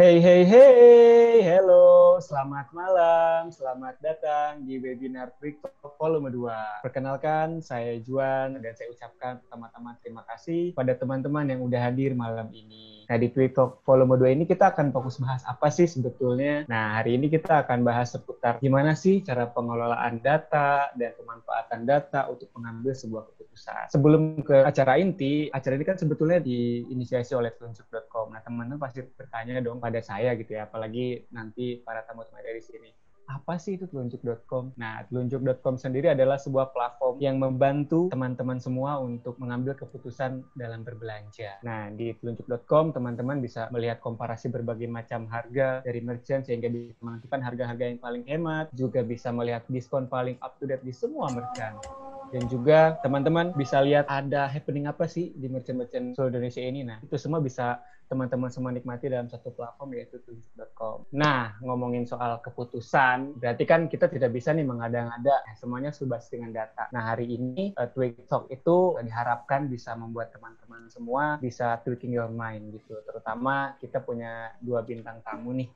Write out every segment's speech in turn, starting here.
Hey, hey, hey, hello. selamat malam. Selamat datang di webinar Priktok Volume 2. Perkenalkan, saya Juan dan saya ucapkan pertama-tama terima kasih pada teman-teman yang udah hadir malam ini. Nah, di Twitter Volume 2 ini kita akan fokus bahas apa sih sebetulnya? Nah, hari ini kita akan bahas seputar gimana sih cara pengelolaan data dan pemanfaatan data untuk mengambil sebuah keputusan. Sebelum ke acara inti, acara ini kan sebetulnya diinisiasi oleh Tunjuk.com. Nah, teman-teman pasti bertanya dong pada saya gitu ya, apalagi nanti para tamu teman dari sini apa sih itu telunjuk.com? Nah, telunjuk.com sendiri adalah sebuah platform yang membantu teman-teman semua untuk mengambil keputusan dalam berbelanja. Nah, di telunjuk.com teman-teman bisa melihat komparasi berbagai macam harga dari merchant sehingga bisa menentukan harga-harga yang paling hemat, juga bisa melihat diskon paling up to date di semua merchant. Dan juga teman-teman bisa lihat ada happening apa sih di merchant-merchant seluruh Indonesia ini. Nah, itu semua bisa teman-teman semua nikmati dalam satu platform yaitu tulis.com. Nah, ngomongin soal keputusan, berarti kan kita tidak bisa nih mengada-ngada nah, semuanya subas dengan data. Nah, hari ini uh, eh, Tweak Talk itu diharapkan bisa membuat teman-teman semua bisa tweaking your mind gitu. Terutama kita punya dua bintang tamu nih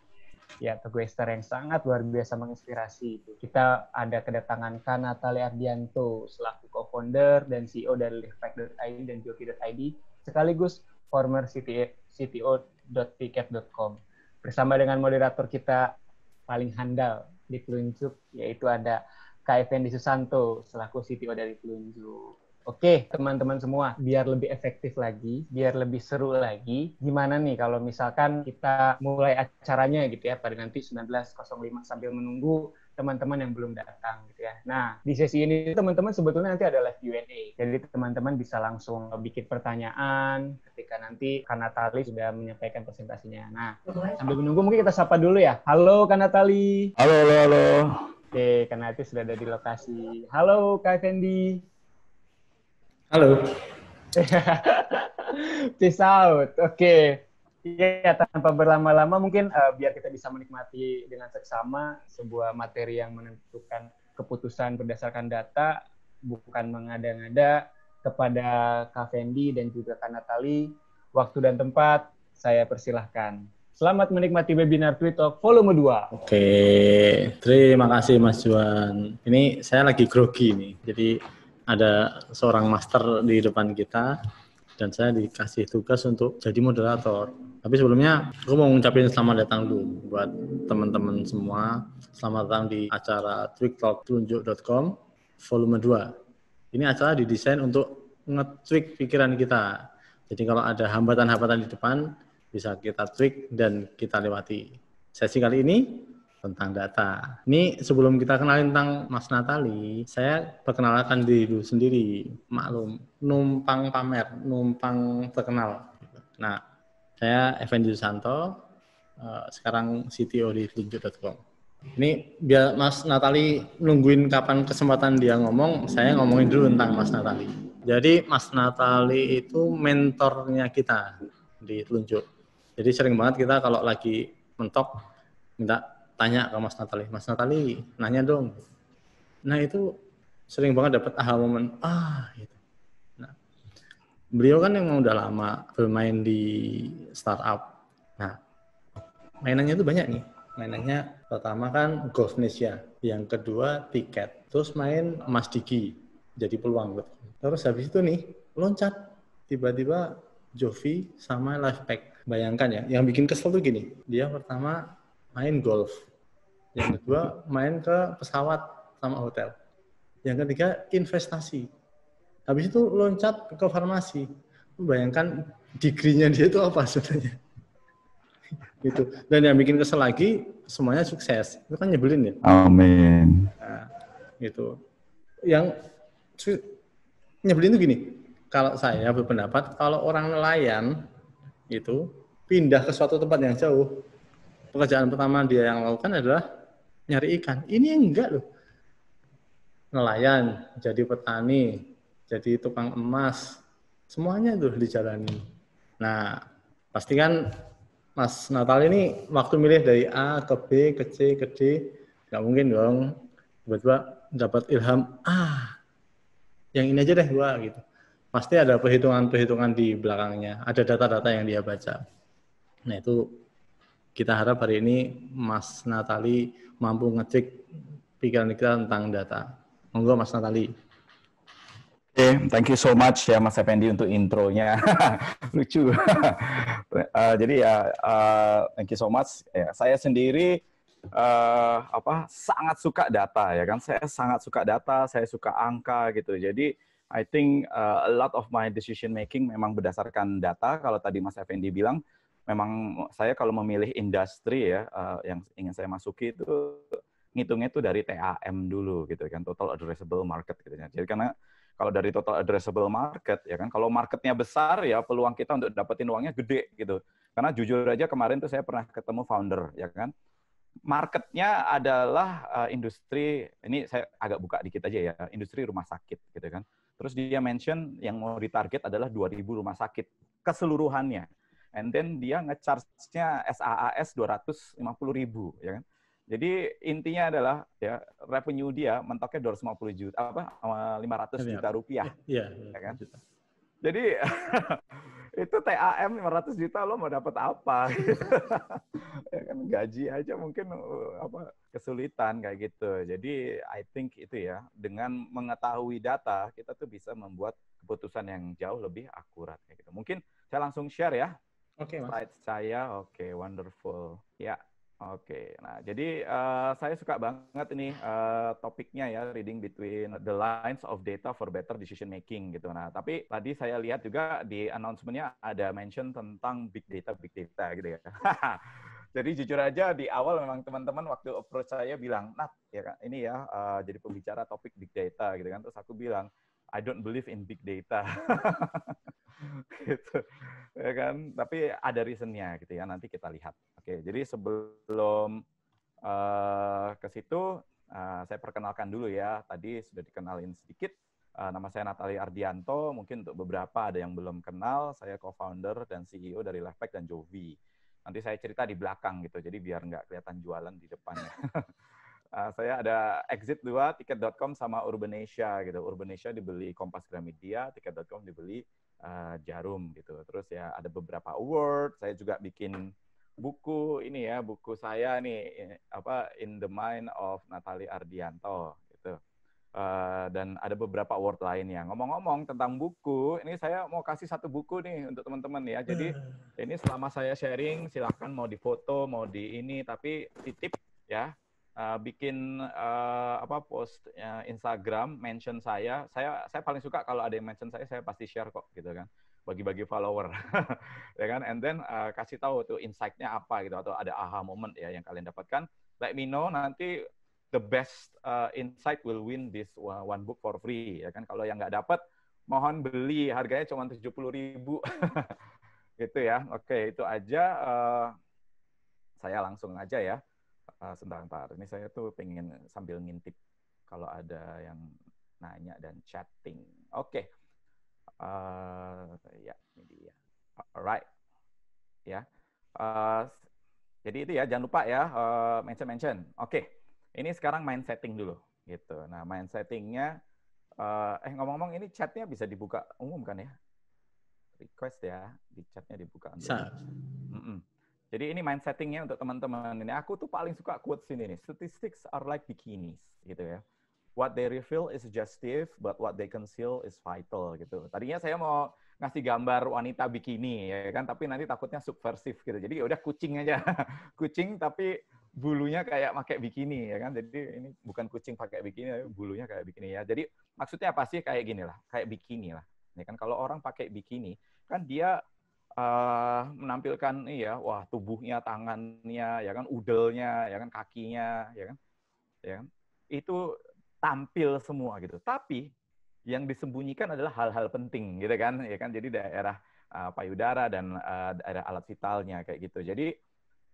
ya Teguester yang sangat luar biasa menginspirasi itu. Kita ada kedatangan Kak Natalia Ardianto selaku co-founder dan CEO dari livepack.id dan joki.id sekaligus former cto.tiket.com. Bersama dengan moderator kita paling handal di Telunjuk, yaitu ada Kak Effendi Susanto, selaku CTO dari Telunjuk. Oke, teman-teman semua, biar lebih efektif lagi, biar lebih seru lagi, gimana nih kalau misalkan kita mulai acaranya gitu ya pada nanti 19.05 sambil menunggu teman-teman yang belum datang gitu ya. Nah, di sesi ini teman-teman sebetulnya nanti ada live Q&A. Jadi teman-teman bisa langsung bikin pertanyaan ketika nanti Kanatali sudah menyampaikan presentasinya. Nah, sambil menunggu mungkin kita sapa dulu ya. Halo Kanatali. Halo, halo, halo. Oke, Kanatali sudah ada di lokasi. Halo Kak Fendi. Halo. Peace out. Oke. Okay. Iya, iya, tanpa berlama-lama mungkin uh, biar kita bisa menikmati dengan seksama sebuah materi yang menentukan keputusan berdasarkan data, bukan mengada-ngada kepada Kak Fendi dan juga Kak Natali. Waktu dan tempat saya persilahkan. Selamat menikmati webinar Twitter volume 2. Oke, terima kasih Mas Juan. Ini saya lagi grogi nih, jadi ada seorang master di depan kita dan saya dikasih tugas untuk jadi moderator tapi sebelumnya, aku mau ngucapin selamat datang dulu buat teman-teman semua. Selamat datang di acara tweaktalktunjuk.com volume 2. Ini acara didesain untuk nge pikiran kita. Jadi kalau ada hambatan-hambatan di depan, bisa kita tweak dan kita lewati. Sesi kali ini tentang data. Ini sebelum kita kenalin tentang Mas Natali, saya perkenalkan diri dulu sendiri. Maklum, numpang pamer, numpang terkenal. Nah, saya Effendi Santo. uh, eh, sekarang CTO di Flinjo.com. Ini biar Mas Natali nungguin kapan kesempatan dia ngomong, saya ngomongin dulu tentang Mas Natali. Jadi Mas Natali itu mentornya kita di Telunjuk. Jadi sering banget kita kalau lagi mentok minta tanya ke Mas Natali, Mas Natali nanya dong. Nah itu sering banget dapat aha momen, ah gitu beliau kan yang udah lama bermain di startup. Nah, mainannya itu banyak nih. Mainannya pertama kan Golfnesia, yang kedua tiket, terus main Mas Diki, jadi peluang. Terus habis itu nih, loncat. Tiba-tiba Jovi sama Life Pack. Bayangkan ya, yang bikin kesel tuh gini. Dia pertama main golf. Yang kedua main ke pesawat sama hotel. Yang ketiga investasi habis itu loncat ke farmasi bayangkan degree-nya dia itu apa sebenarnya gitu dan yang bikin kesel lagi semuanya sukses itu kan nyebelin ya amin nah, gitu yang nyebelin itu gini kalau saya berpendapat kalau orang nelayan itu pindah ke suatu tempat yang jauh pekerjaan pertama dia yang lakukan adalah nyari ikan ini enggak loh nelayan jadi petani jadi tukang emas, semuanya tuh dijalani. Nah, pasti kan Mas Natal ini waktu milih dari A ke B ke C ke D, nggak mungkin dong tiba-tiba dapat ilham, ah yang ini aja deh gua gitu. Pasti ada perhitungan-perhitungan di belakangnya, ada data-data yang dia baca. Nah itu kita harap hari ini Mas Natali mampu ngecek pikiran kita tentang data. Monggo Mas Natali okay, thank you so much ya Mas Effendi untuk intronya. Lucu. uh, jadi ya uh, thank you so much. Ya, saya sendiri uh, apa sangat suka data ya kan. Saya sangat suka data, saya suka angka gitu. Jadi I think uh, a lot of my decision making memang berdasarkan data. Kalau tadi Mas Effendi bilang memang saya kalau memilih industri ya uh, yang ingin saya masuki itu ngitungnya itu dari TAM dulu gitu kan total addressable market gitu kan. Jadi karena kalau dari total addressable market ya kan, kalau marketnya besar ya peluang kita untuk dapetin uangnya gede gitu. Karena jujur aja kemarin tuh saya pernah ketemu founder ya kan. Marketnya adalah uh, industri ini saya agak buka dikit aja ya, industri rumah sakit gitu kan. Terus dia mention yang mau ditarget adalah 2000 rumah sakit keseluruhannya. And then dia ngecharge-nya SAAS 250 ribu, ya kan? Jadi intinya adalah ya revenue dia mentoknya 250 juta apa 500 juta iya, rupiah. Iya, ya, ya kan? Jadi itu TAM 500 juta lo mau dapat apa? ya kan gaji aja mungkin uh, apa kesulitan kayak gitu. Jadi I think itu ya dengan mengetahui data kita tuh bisa membuat keputusan yang jauh lebih akurat kayak gitu. Mungkin saya langsung share ya. Oke, okay, Slide saya. Oke, okay, wonderful. Ya. Oke, nah jadi uh, saya suka banget ini uh, topiknya ya reading between the lines of data for better decision making gitu. Nah tapi tadi saya lihat juga di announcementnya ada mention tentang big data, big data gitu ya. jadi jujur aja di awal memang teman-teman waktu approach saya bilang, nah ya kan, ini ya uh, jadi pembicara topik big data gitu kan. Terus aku bilang, I don't believe in big data. gitu. Ya kan? Tapi ada reasonnya gitu ya, nanti kita lihat. Oke, jadi sebelum uh, ke situ, uh, saya perkenalkan dulu ya. Tadi sudah dikenalin sedikit. Uh, nama saya Natali Ardianto, mungkin untuk beberapa ada yang belum kenal, saya co-founder dan CEO dari Lefek dan Jovi. Nanti saya cerita di belakang gitu, jadi biar nggak kelihatan jualan di depannya. uh, saya ada exit dua tiket.com sama Urbanesia gitu. Urbanesia dibeli Kompas Gramedia, tiket.com dibeli uh, Jarum gitu. Terus ya ada beberapa award, saya juga bikin buku ini ya, buku saya nih eh, apa In the Mind of Natalie Ardianto gitu. Uh, dan ada beberapa award lain ya Ngomong-ngomong tentang buku, ini saya mau kasih satu buku nih untuk teman-teman ya. Jadi hmm. ini selama saya sharing, silahkan mau difoto, mau di ini, tapi titip ya uh, bikin uh, apa post uh, Instagram mention saya saya saya paling suka kalau ada yang mention saya saya pasti share kok gitu kan bagi-bagi follower ya kan and then uh, kasih tahu tuh insight-nya apa gitu atau ada aha moment ya yang kalian dapatkan let me know nanti the best uh, insight will win this one book for free ya kan kalau yang nggak dapat mohon beli harganya cuma tujuh puluh ribu gitu ya oke itu aja uh, saya langsung aja ya Uh, sebentar, Ini saya tuh pengen sambil ngintip kalau ada yang nanya dan chatting. Oke. Okay. Uh, eh, ya, ini dia. Alright. Ya. Yeah. Uh, jadi itu ya, jangan lupa ya uh, eh, mention mention. Oke. Okay. Ini sekarang main setting dulu gitu. Nah, main settingnya uh, eh ngomong-ngomong ini chatnya bisa dibuka umum kan ya? Request ya, di chatnya dibuka. Bisa. Mm -mm. Jadi ini mind settingnya untuk teman-teman ini. Aku tuh paling suka quotes ini nih. Statistics are like bikinis gitu ya. What they reveal is suggestive, but what they conceal is vital gitu. Tadinya saya mau ngasih gambar wanita bikini ya kan, tapi nanti takutnya subversif gitu. Jadi ya udah kucing aja, kucing tapi bulunya kayak pakai bikini ya kan. Jadi ini bukan kucing pakai bikini, tapi bulunya kayak bikini ya. Jadi maksudnya apa sih kayak gini lah, kayak bikini lah. Ya kan kalau orang pakai bikini kan dia uh, menampilkan iya wah tubuhnya tangannya ya kan udelnya ya kan kakinya ya kan ya kan? itu tampil semua gitu tapi yang disembunyikan adalah hal-hal penting gitu kan ya kan jadi daerah uh, payudara dan uh, daerah alat vitalnya kayak gitu jadi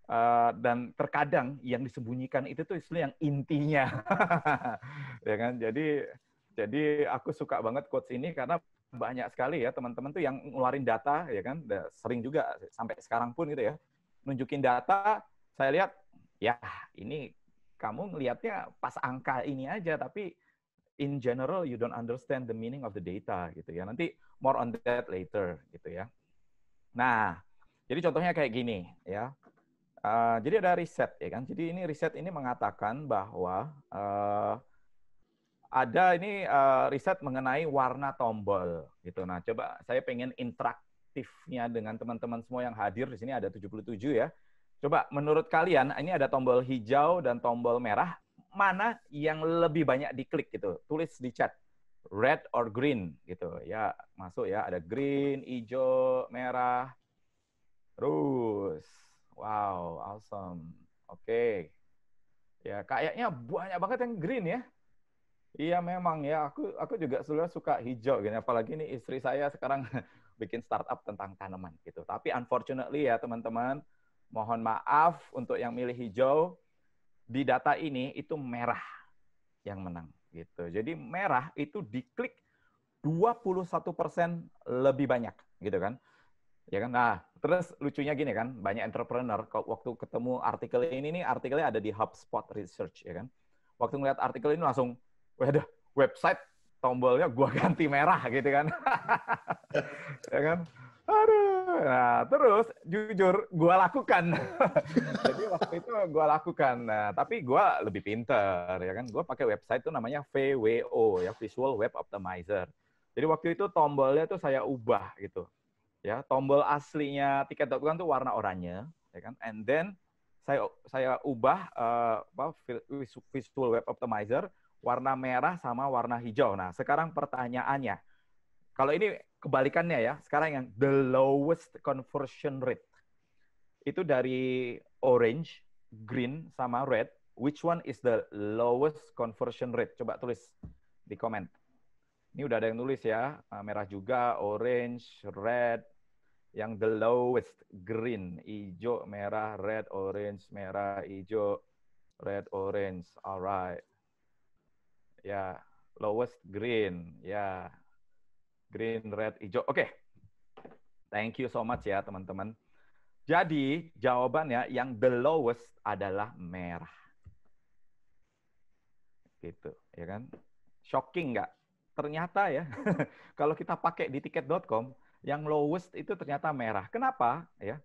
Uh, dan terkadang yang disembunyikan itu tuh istilah yang intinya, ya kan? Jadi, jadi aku suka banget quotes ini karena banyak sekali ya teman-teman tuh yang ngeluarin data ya kan sering juga sampai sekarang pun gitu ya nunjukin data saya lihat ya ini kamu ngelihatnya pas angka ini aja tapi in general you don't understand the meaning of the data gitu ya nanti more on that later gitu ya nah jadi contohnya kayak gini ya uh, jadi ada riset ya kan jadi ini riset ini mengatakan bahwa uh, ada ini uh, riset mengenai warna tombol gitu. Nah, coba saya pengen interaktifnya dengan teman-teman semua yang hadir di sini ada 77 ya. Coba menurut kalian ini ada tombol hijau dan tombol merah, mana yang lebih banyak diklik gitu? Tulis di chat. Red or green gitu. Ya, masuk ya ada green, hijau, merah. Terus. Wow, awesome. Oke. Okay. Ya, kayaknya banyak banget yang green ya. Iya memang ya, aku aku juga sebenarnya suka hijau gini, apalagi ini istri saya sekarang bikin startup tentang tanaman gitu. Tapi unfortunately ya teman-teman, mohon maaf untuk yang milih hijau, di data ini itu merah yang menang gitu. Jadi merah itu diklik 21% lebih banyak gitu kan. Ya kan? Nah, terus lucunya gini kan, banyak entrepreneur waktu ketemu artikel ini nih artikelnya ada di HubSpot Research ya kan. Waktu ngeliat artikel ini langsung waduh website tombolnya gua ganti merah gitu kan. ya kan? Aduh. Nah, terus jujur gua lakukan. Jadi waktu itu gua lakukan. Nah, tapi gua lebih pinter ya kan. Gua pakai website itu namanya VWO ya, Visual Web Optimizer. Jadi waktu itu tombolnya tuh saya ubah gitu. Ya, tombol aslinya tiket.com tuh warna oranye, ya kan? And then saya saya ubah uh, apa, visual web optimizer warna merah sama warna hijau. Nah, sekarang pertanyaannya, kalau ini kebalikannya ya, sekarang yang the lowest conversion rate itu dari orange, green, sama red. Which one is the lowest conversion rate? Coba tulis di komen. Ini udah ada yang nulis ya, eh, merah juga, orange, red, yang the lowest green, hijau, merah, red, orange, merah, hijau, red, orange. Alright ya lowest green ya green red hijau oke okay. thank you so much ya teman-teman jadi jawabannya yang the lowest adalah merah gitu ya kan shocking nggak ternyata ya kalau kita pakai di tiket.com yang lowest itu ternyata merah kenapa ya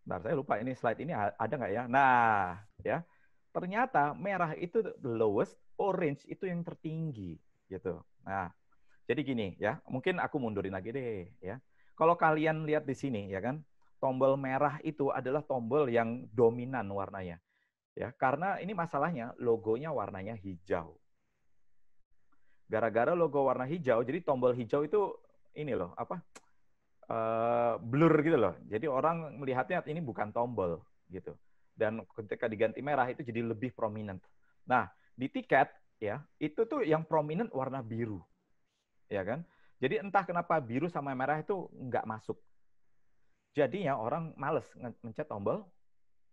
Bentar, saya lupa ini slide ini ada nggak ya nah ya ternyata merah itu the lowest orange itu yang tertinggi gitu. Nah, jadi gini ya, mungkin aku mundurin lagi deh ya. Kalau kalian lihat di sini ya kan, tombol merah itu adalah tombol yang dominan warnanya. Ya, karena ini masalahnya logonya warnanya hijau. Gara-gara logo warna hijau, jadi tombol hijau itu ini loh, apa? Uh, blur gitu loh. Jadi orang melihatnya ini bukan tombol gitu. Dan ketika diganti merah itu jadi lebih prominent. Nah, di tiket ya itu tuh yang prominent warna biru ya kan jadi entah kenapa biru sama merah itu nggak masuk jadinya orang males mencet tombol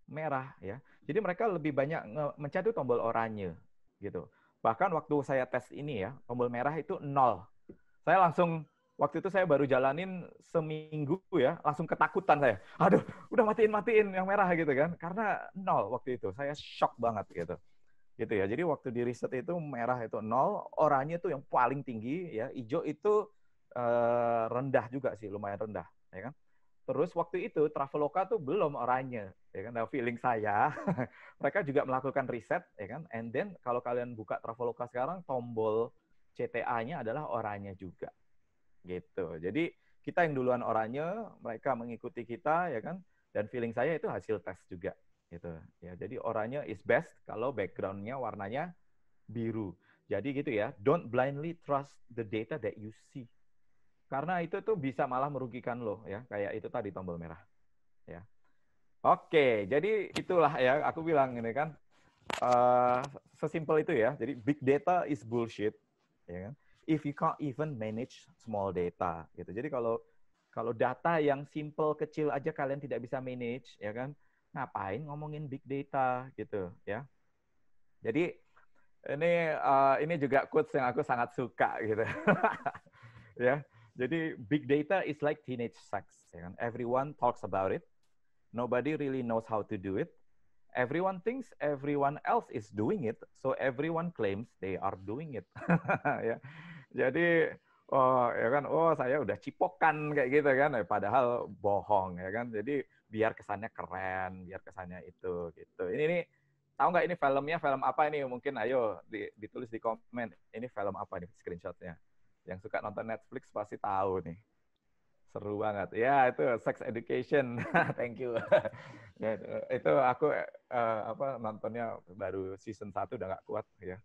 merah ya jadi mereka lebih banyak mencet tuh tombol oranye gitu bahkan waktu saya tes ini ya tombol merah itu nol saya langsung waktu itu saya baru jalanin seminggu ya langsung ketakutan saya aduh udah matiin matiin yang merah gitu kan karena nol waktu itu saya shock banget gitu gitu ya. Jadi waktu di riset itu merah itu nol, oranye itu yang paling tinggi ya, hijau itu eh, rendah juga sih, lumayan rendah, ya kan? Terus waktu itu Traveloka tuh belum oranye, ya kan? Nah, feeling saya, mereka juga melakukan riset, ya kan? And then kalau kalian buka Traveloka sekarang, tombol CTA-nya adalah oranye juga, gitu. Jadi kita yang duluan oranye, mereka mengikuti kita, ya kan? Dan feeling saya itu hasil tes juga, gitu ya jadi orangnya is best kalau backgroundnya warnanya biru jadi gitu ya don't blindly trust the data that you see karena itu tuh bisa malah merugikan lo ya kayak itu tadi tombol merah ya oke jadi itulah ya aku bilang ini kan uh, sesimpel itu ya jadi big data is bullshit ya kan if you can't even manage small data gitu jadi kalau kalau data yang simple kecil aja kalian tidak bisa manage ya kan ngapain ngomongin big data gitu ya. Jadi ini uh, ini juga quotes yang aku sangat suka gitu. ya. Jadi big data is like teenage sex. Ya kan? Everyone talks about it. Nobody really knows how to do it. Everyone thinks everyone else is doing it, so everyone claims they are doing it. ya. Jadi oh ya kan oh saya udah cipokan kayak gitu kan ya. padahal bohong ya kan jadi biar kesannya keren, biar kesannya itu gitu. Ini ini tahu nggak ini filmnya film apa ini? Mungkin ayo di, ditulis di komen. Ini film apa nih screenshotnya? Yang suka nonton Netflix pasti tahu nih. Seru banget. Ya itu sex education. Thank you. ya, itu, itu aku uh, apa nontonnya baru season 1 udah nggak kuat ya.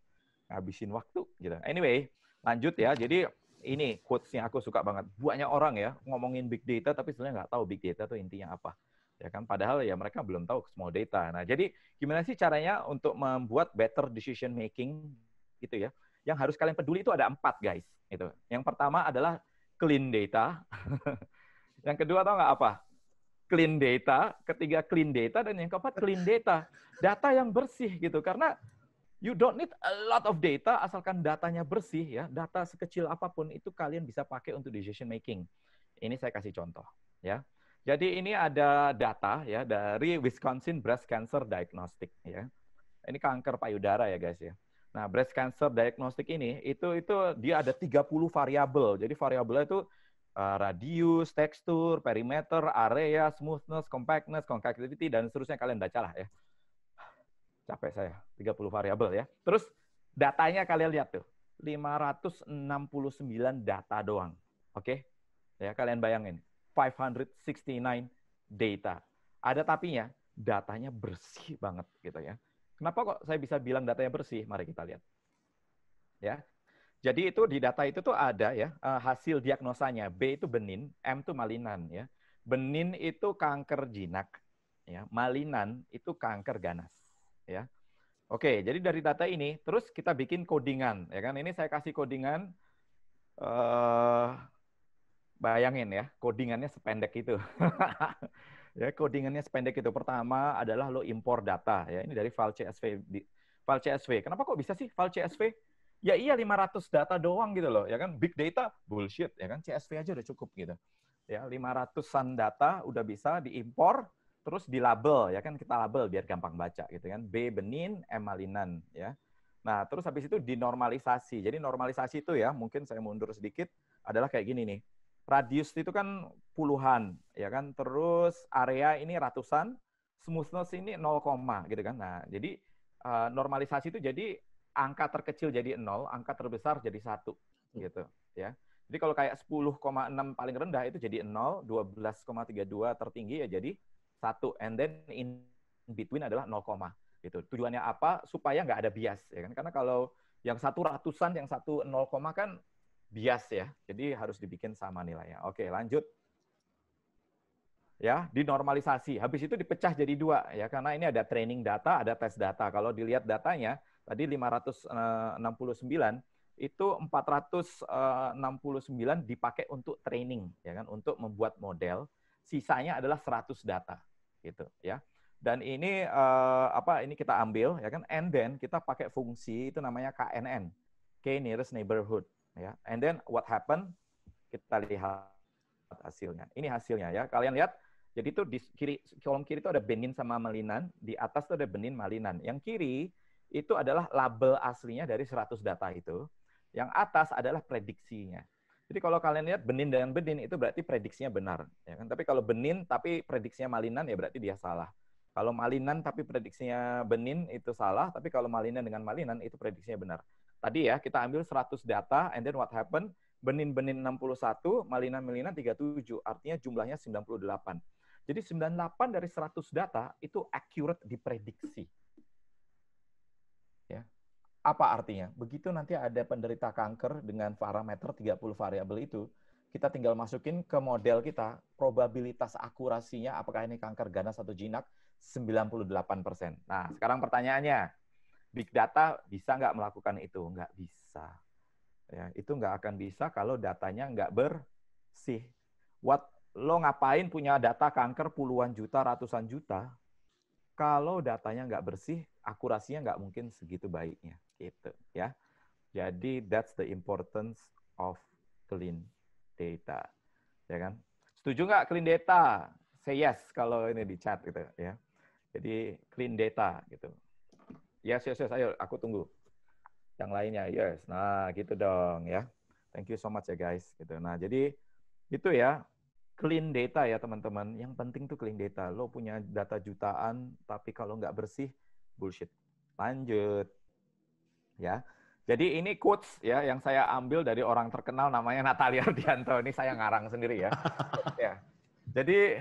Habisin waktu gitu. Anyway, lanjut ya. Jadi ini quotes yang aku suka banget. Banyak orang ya ngomongin big data tapi sebenarnya nggak tahu big data itu intinya apa ya kan padahal ya mereka belum tahu small data nah jadi gimana sih caranya untuk membuat better decision making gitu ya yang harus kalian peduli itu ada empat guys itu yang pertama adalah clean data yang kedua tau nggak apa clean data ketiga clean data dan yang keempat clean data data yang bersih gitu karena You don't need a lot of data asalkan datanya bersih ya. Data sekecil apapun itu kalian bisa pakai untuk decision making. Ini saya kasih contoh ya. Jadi ini ada data ya dari Wisconsin Breast Cancer Diagnostic ya. Ini kanker payudara ya guys ya. Nah, breast cancer diagnostic ini itu itu dia ada 30 variabel. Jadi variabelnya itu uh, radius, tekstur, perimeter, area, smoothness, compactness, concavity dan seterusnya kalian baca lah ya. Capek saya, 30 variabel ya. Terus datanya kalian lihat tuh. 569 data doang. Oke? Okay? Ya, kalian bayangin. 569 data. Ada tapinya, datanya bersih banget gitu ya. Kenapa kok saya bisa bilang datanya bersih? Mari kita lihat. Ya. Jadi itu di data itu tuh ada ya eh, hasil diagnosanya. B itu benin, M itu malinan ya. Benin itu kanker jinak, ya. Malinan itu kanker ganas, ya. Oke, jadi dari data ini terus kita bikin codingan, ya kan? Ini saya kasih codingan eh, Bayangin ya, codingannya sependek itu. ya, codingannya sependek itu. Pertama adalah lo impor data. Ya, ini dari file CSV. Di, File CSV. Kenapa kok bisa sih file CSV? Ya iya 500 data doang gitu loh, ya kan? Big data bullshit, ya kan? CSV aja udah cukup gitu. Ya, 500-an data udah bisa diimpor, terus dilabel ya kan kita label biar gampang baca gitu kan B benin M malinan ya nah terus habis itu dinormalisasi jadi normalisasi itu ya mungkin saya mundur sedikit adalah kayak gini nih Radius itu kan puluhan, ya kan? Terus area ini ratusan, smoothness ini 0, gitu kan. Nah, jadi eh, normalisasi itu jadi angka terkecil jadi 0, angka terbesar jadi satu hmm. gitu, ya. Jadi kalau kayak 10,6 paling rendah itu jadi 0, 12,32 tertinggi ya jadi satu and then in between adalah 0, gitu. Tujuannya apa? Supaya nggak ada bias ya kan. Karena kalau yang satu ratusan, yang satu 0, kan bias ya. Jadi harus dibikin sama nilainya. Oke, lanjut. Ya, dinormalisasi. Habis itu dipecah jadi dua ya karena ini ada training data, ada tes data. Kalau dilihat datanya tadi 569 eh, itu 469 eh, dipakai untuk training ya kan untuk membuat model, sisanya adalah 100 data gitu ya dan ini eh, apa ini kita ambil ya kan and then kita pakai fungsi itu namanya KNN K nearest neighborhood ya. And then what happened? Kita lihat hasilnya. Ini hasilnya ya. Kalian lihat jadi itu di kiri kolom kiri itu ada benin sama malinan, di atas itu ada benin malinan. Yang kiri itu adalah label aslinya dari 100 data itu. Yang atas adalah prediksinya. Jadi kalau kalian lihat benin dan benin itu berarti prediksinya benar, ya kan? Tapi kalau benin tapi prediksinya malinan ya berarti dia salah. Kalau malinan tapi prediksinya benin itu salah, tapi kalau malinan dengan malinan itu prediksinya benar. Tadi ya, kita ambil 100 data, and then what happened? Benin-Benin 61, Malina-Melina 37, artinya jumlahnya 98. Jadi 98 dari 100 data itu accurate diprediksi. Ya. Apa artinya? Begitu nanti ada penderita kanker dengan parameter 30 variabel itu, kita tinggal masukin ke model kita, probabilitas akurasinya apakah ini kanker ganas atau jinak 98%. Nah, sekarang pertanyaannya, big data bisa nggak melakukan itu? Nggak bisa. Ya, itu nggak akan bisa kalau datanya nggak bersih. What lo ngapain punya data kanker puluhan juta, ratusan juta, kalau datanya nggak bersih, akurasinya nggak mungkin segitu baiknya. Gitu, ya. Jadi that's the importance of clean data. Ya kan? Setuju nggak clean data? Say yes kalau ini di chat gitu ya. Jadi clean data gitu. Yes, yes, yes. Ayo, aku tunggu. Yang lainnya, yes. Nah, gitu dong ya. Thank you so much ya guys. Gitu. Nah, jadi itu ya clean data ya teman-teman. Yang penting tuh clean data. Lo punya data jutaan, tapi kalau nggak bersih, bullshit. Lanjut. Ya. Jadi ini quotes ya yang saya ambil dari orang terkenal namanya Natalia Ardianto. Ini saya ngarang sendiri ya. ya. Jadi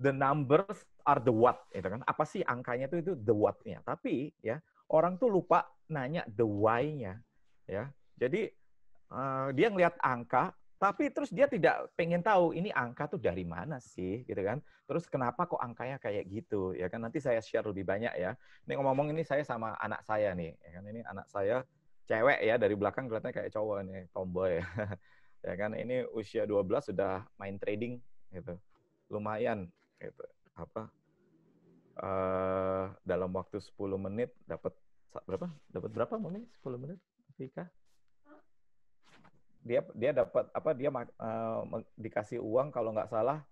the numbers are the what, itu kan? Apa sih angkanya itu itu the what-nya? Tapi ya orang tuh lupa nanya the why-nya, ya. Jadi uh, dia ngelihat angka, tapi terus dia tidak pengen tahu ini angka tuh dari mana sih, gitu kan? Terus kenapa kok angkanya kayak gitu, ya kan? Nanti saya share lebih banyak ya. Ini ngomong-ngomong ini saya sama anak saya nih, ya kan? Ini anak saya cewek ya dari belakang kelihatannya kayak cowok nih, tomboy. ya kan? Ini usia 12 sudah main trading gitu. Lumayan gitu. Apa? uh, dalam waktu 10 menit dapat berapa? Dapat berapa Mami? 10 menit? Vika? Dia dia dapat apa dia uh, dikasih uang kalau nggak salah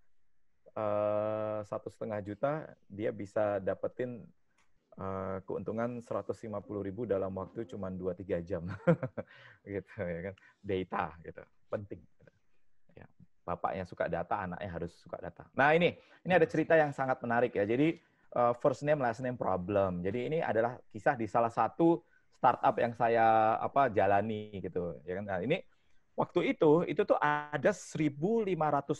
eh, satu setengah juta dia bisa dapetin uh, keuntungan 150 ribu dalam waktu cuma 2-3 jam gitu ya kan data gitu penting ya, bapaknya suka data anaknya harus suka data nah ini ini ada cerita yang sangat menarik ya jadi uh, first name last name problem. Jadi ini adalah kisah di salah satu startup yang saya apa jalani gitu. Ya kan? Nah, ini waktu itu itu tuh ada 1.500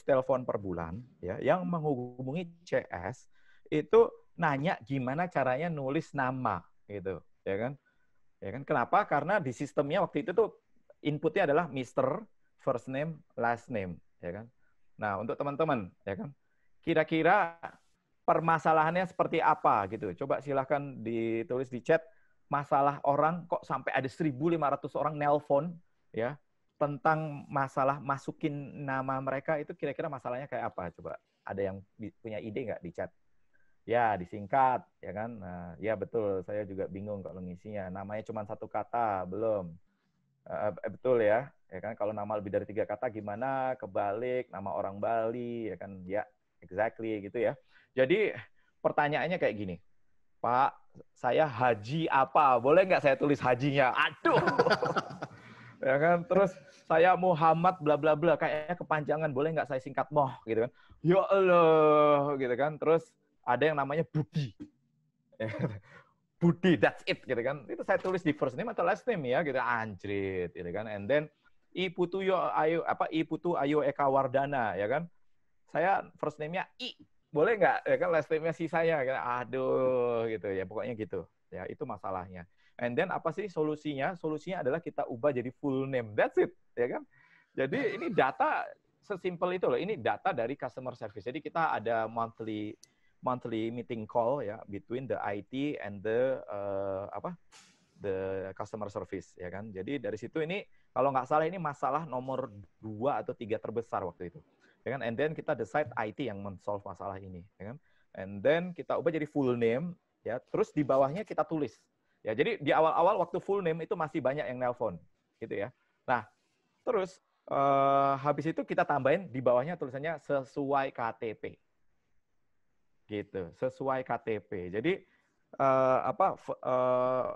telepon per bulan ya yang menghubungi CS itu nanya gimana caranya nulis nama gitu, ya kan? Ya kan? Kenapa? Karena di sistemnya waktu itu tuh inputnya adalah Mister first name last name, ya kan? Nah, untuk teman-teman, ya kan? Kira-kira permasalahannya seperti apa gitu. Coba silahkan ditulis di chat masalah orang kok sampai ada 1.500 orang nelpon ya tentang masalah masukin nama mereka itu kira-kira masalahnya kayak apa coba ada yang punya ide nggak di chat ya disingkat ya kan nah, ya betul saya juga bingung kalau ngisinya namanya cuma satu kata belum uh, betul ya ya kan kalau nama lebih dari tiga kata gimana kebalik nama orang Bali ya kan ya exactly gitu ya. Jadi pertanyaannya kayak gini, Pak, saya haji apa? Boleh nggak saya tulis hajinya? Aduh. ya kan terus saya Muhammad bla bla bla kayaknya kepanjangan boleh nggak saya singkat moh gitu kan ya Allah gitu kan terus ada yang namanya Budi ya kan? Budi that's it gitu kan itu saya tulis di first name atau last name ya gitu anjrit gitu kan and then Iputu Yo Ayu apa I Ayu Eka Wardana ya kan saya first name-nya I boleh nggak ya kan last name-nya si saya kan aduh gitu ya pokoknya gitu ya itu masalahnya and then apa sih solusinya solusinya adalah kita ubah jadi full name that's it ya kan jadi ini data sesimpel itu loh ini data dari customer service jadi kita ada monthly monthly meeting call ya between the IT and the uh, apa the customer service ya kan jadi dari situ ini kalau nggak salah ini masalah nomor dua atau tiga terbesar waktu itu ya kan? And then kita decide IT yang men-solve masalah ini, ya kan? And then kita ubah jadi full name, ya. Terus di bawahnya kita tulis, ya. Jadi di awal-awal waktu full name itu masih banyak yang nelpon, gitu ya. Nah, terus uh, habis itu kita tambahin di bawahnya tulisannya sesuai KTP, gitu. Sesuai KTP. Jadi uh, apa uh,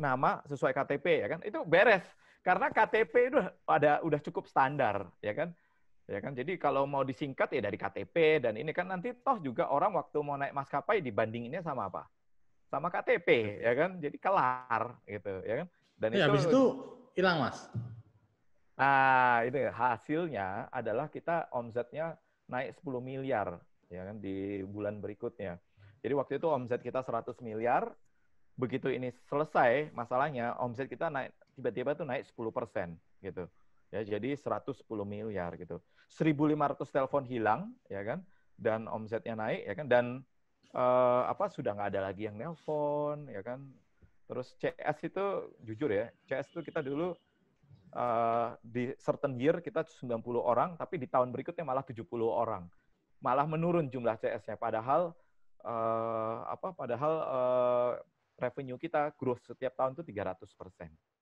nama sesuai KTP, ya kan? Itu beres. Karena KTP itu ada udah cukup standar, ya kan? Ya kan? Jadi kalau mau disingkat ya dari KTP dan ini kan nanti toh juga orang waktu mau naik maskapai dibandinginnya sama apa? Sama KTP, iya. ya kan? Jadi kelar gitu, ya kan? Dan ya, itu habis itu hilang, Mas. Nah, itu hasilnya adalah kita omzetnya naik 10 miliar ya kan di bulan berikutnya. Jadi waktu itu omzet kita 100 miliar, begitu ini selesai masalahnya omzet kita naik tiba-tiba tuh naik 10 persen gitu. Ya, jadi 110 miliar gitu. 1.500 telepon hilang, ya kan? Dan omsetnya naik, ya kan? Dan uh, apa sudah nggak ada lagi yang nelpon, ya kan? Terus CS itu jujur ya, CS itu kita dulu uh, di certain year kita 90 orang, tapi di tahun berikutnya malah 70 orang. Malah menurun jumlah CS-nya padahal uh, apa padahal uh, revenue kita growth setiap tahun itu 300%. persen.